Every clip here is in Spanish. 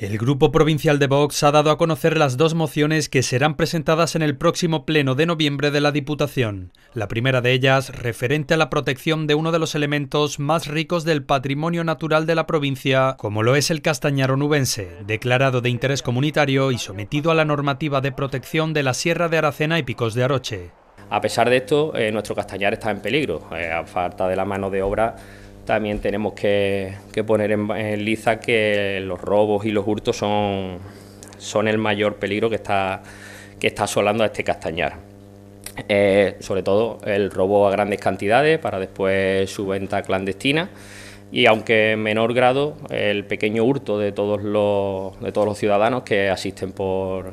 El Grupo Provincial de Vox ha dado a conocer las dos mociones que serán presentadas en el próximo pleno de noviembre de la Diputación. La primera de ellas, referente a la protección de uno de los elementos más ricos del patrimonio natural de la provincia, como lo es el castañar onubense, declarado de interés comunitario y sometido a la normativa de protección de la Sierra de Aracena y Picos de Aroche. A pesar de esto, eh, nuestro castañar está en peligro. Eh, a falta de la mano de obra también tenemos que, poner en, lisa que los robos y los hurtos son, son el mayor peligro que está, que está asolando a este castañar. Eh, sobre todo el robo a grandes cantidades para después su venta clandestina y aunque en menor grado el pequeño hurto de todos los, de todos los ciudadanos que asisten por,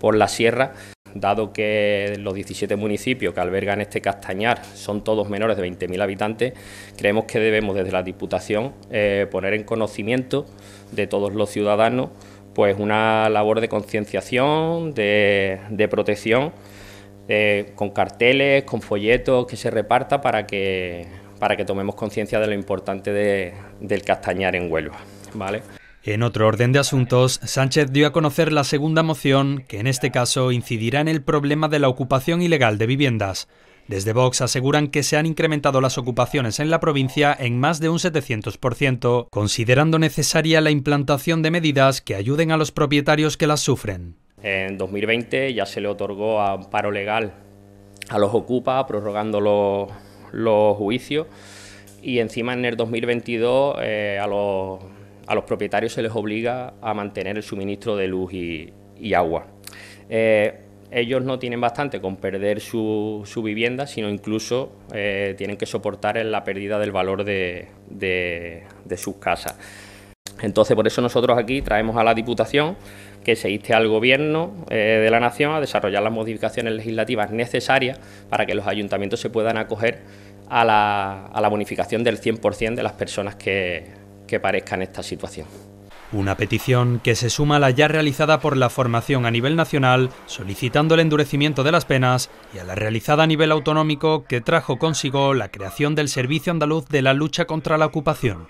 por la sierra dado que los 17 municipios que albergan este castañar son todos menores de 20.000 habitantes, creemos que debemos desde la Diputación eh, poner en conocimiento de todos los ciudadanos pues una labor de concienciación, de, protección, eh, con carteles, con folletos que se reparta para que, para que tomemos conciencia de lo importante del castañar en Huelva. ¿vale? En otro orden de asuntos, Sánchez dio a conocer la segunda moción, que en este caso incidirá en el problema de la ocupación ilegal de viviendas. Desde Vox aseguran que se han incrementado las ocupaciones en la provincia en más de un 700%, considerando necesaria la implantación de medidas que ayuden a los propietarios que las sufren. En 2020 ya se le otorgó amparo legal a los ocupa, prorrogando los, juicios, y encima en el 2022 eh, a los a los propietarios se les obliga a mantener el suministro de luz y, agua. Eh, ellos no tienen bastante con perder su, vivienda, sino incluso eh, tienen que soportar la pérdida del valor de, sus casas. Entonces, por eso nosotros aquí traemos a la Diputación que se inste al Gobierno eh, de la Nación a desarrollar las modificaciones legislativas necesarias para que los ayuntamientos se puedan acoger a la, a la bonificación del 100% de las personas que, que parezca en esta situación. Una petición que se suma a la ya realizada por la formación a nivel nacional, solicitando el endurecimiento de las penas, y a la realizada a nivel autonómico, que trajo consigo la creación del Servicio Andaluz de la Lucha contra la Ocupación.